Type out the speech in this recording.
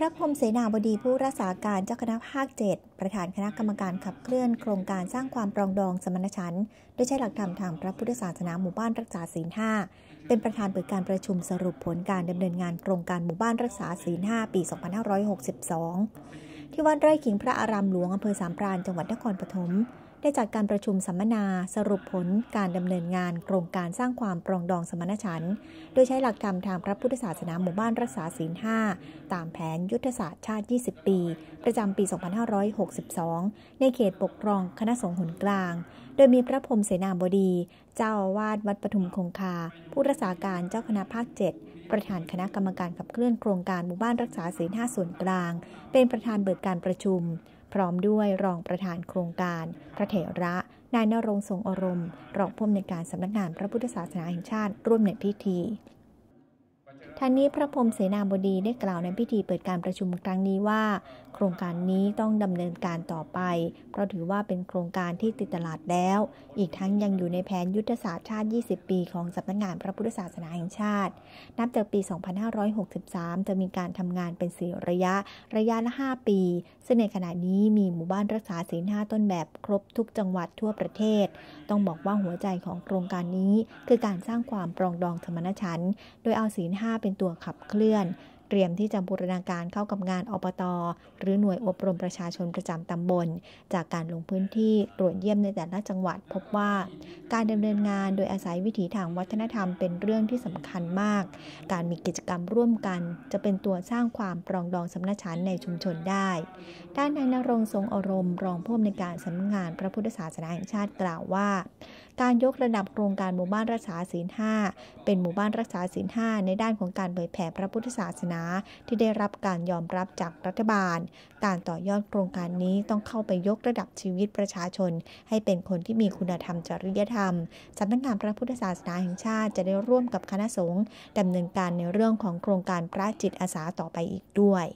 พระพรมเสนาบดีผู้รักษาการเจ้าคณะภาค7ประธานคณะกรรมการขับเคลื่อนโครงการสร้างความปรองดองสมณชันโดยใช้หลักธรรมทางพระพุทธศาสนาหมู่บ้านรักษาศีลห้าเป็นประธานเปิดการประชุมสรุปผลการดำเนินงานโครงการหมู่บ้านรักษาศีลห้าปี 2562 ที่วัดไร่ขิงพระอารามหลวงอำเภอสามพรานจังหวัดนครปฐมได้จัดการประชุมสัมมนาสรุปผลการดำเนินงานโครงการสร้างความปรองดองสมณชัน โดยใช้หลักธรรมทางพระพุทธศาสนาหมู่บ้านรักษาศีล 5 ตามแผนยุทธศาสตร์ชาติ 20 ปี ประจำปี 2562 ในเขตปกครองคณะสงฆ์หุนกลาง โดยมีพระพรมเสนาบดี เจ้าอาวาสวัดปทุมคงคา ผู้รักษาการเจ้าคณะภาค 7 ประธานคณะกรรมการขับเคลื่อนโครงการหมู่บ้านรักษาศีลห้าส่วนกลาง เป็นประธานเบิกการประชุมพร้อมด้วยรองประธานโครงการ พระเถระนายนรงทรงอรมรองผู้อำนวยการสำนักงานพระพุทธศาสนาแห่งชาติ ร่วมในพิธีทั้งนี้พระพรมเสนาบดีได้กล่าวในพิธีเปิดการประชุมครั้งนี้ว่า โครงการนี้ต้องดำเนินการต่อไป เพราะถือว่าเป็นโครงการที่ติดตลาดแล้ว อีกทั้งยังอยู่ในแผนยุทธศาสตร์ชาติ 20 ปีของสำนักงานพระพุทธศาสนาแห่งชาติ นับจากปี 2563 จะมีการทำงานเป็นสี่ระยะ ระยะละ 5 ปีซึ่งในขณะนี้มีหมู่บ้านรักษาศีลห้าต้นแบบ ครบทุกจังหวัดทั่วประเทศ ต้องบอกว่าหัวใจของโครงการนี้ คือการสร้างความปรองดองธรรมนชันโดยเอาศีลห้าเป็นตัวขับเคลื่อน เตรียมที่จะบูรณาการเข้ากับงานอบตอหรือหน่วยอบรมประชาชนประจำตำบล จากการลงพื้นที่ตรวจเยี่ยมในแต่ละจังหวัด พบว่า การดำเนินงานโดยอาศัยวิถีทางวัฒนธรรม เป็นเรื่องที่สำคัญมาก การมีกิจกรรมร่วมกันจะเป็นตัวสร้างความปรองดองสำนักชันในชุมชนได้ ด้านนายนรงทรงอารมณ์รองผู้อำนวยการสำนักงานพระพุทธศาสนาแห่งชาติกล่าวว่าการยกระดับโครงการหมู่บ้านรักษาศีลห้าเป็นหมู่บ้านรักษาศีลห้าในด้านของการเผยแผ่พระพุทธศาสนา ที่ได้รับการยอมรับจากรัฐบาล การต่อยอดโครงการนี้ต้องเข้าไปยกระดับชีวิตประชาชน ให้เป็นคนที่มีคุณธรรมจริยธรรมสำนักงานพระพุทธศาสนาแห่งชาติจะได้ร่วมกับคณะสงฆ์ดำเนินการในเรื่องของโครงการพระจิตอาสาต่อไปอีกด้วย